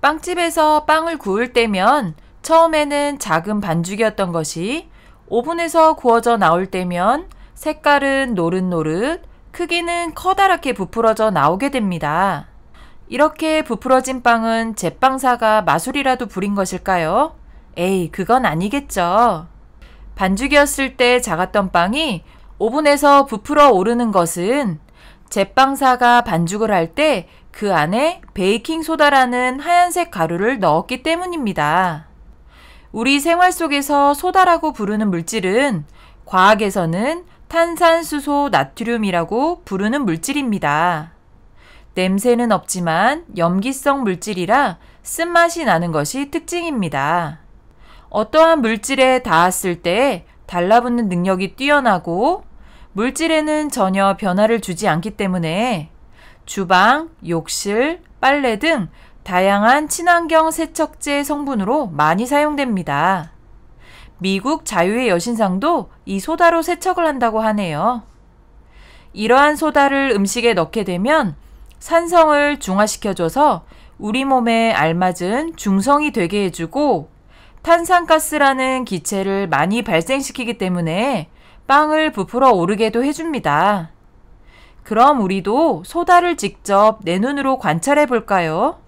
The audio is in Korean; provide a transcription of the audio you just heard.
빵집에서 빵을 구울 때면 처음에는 작은 반죽이었던 것이 오븐에서 구워져 나올 때면 색깔은 노릇노릇, 크기는 커다랗게 부풀어져 나오게 됩니다. 이렇게 부풀어진 빵은 제빵사가 마술이라도 부린 것일까요? 에이, 그건 아니겠죠. 반죽이었을 때 작았던 빵이 오븐에서 부풀어 오르는 것은 제빵사가 반죽을 할때 그 안에 베이킹소다라는 하얀색 가루를 넣었기 때문입니다. 우리 생활 속에서 소다라고 부르는 물질은 과학에서는 탄산수소 나트륨이라고 부르는 물질입니다. 냄새는 없지만 염기성 물질이라 쓴맛이 나는 것이 특징입니다. 어떠한 물질에 닿았을 때 달라붙는 능력이 뛰어나고 물질에는 전혀 변화를 주지 않기 때문에 주방, 욕실, 빨래 등 다양한 친환경 세척제 성분으로 많이 사용됩니다. 미국 자유의 여신상도 이 소다로 세척을 한다고 하네요. 이러한 소다를 음식에 넣게 되면 산성을 중화시켜줘서 우리 몸에 알맞은 중성이 되게 해주고 탄산가스라는 기체를 많이 발생시키기 때문에 빵을 부풀어 오르게도 해줍니다. 그럼 우리도 소다를 직접 내 눈으로 관찰해 볼까요?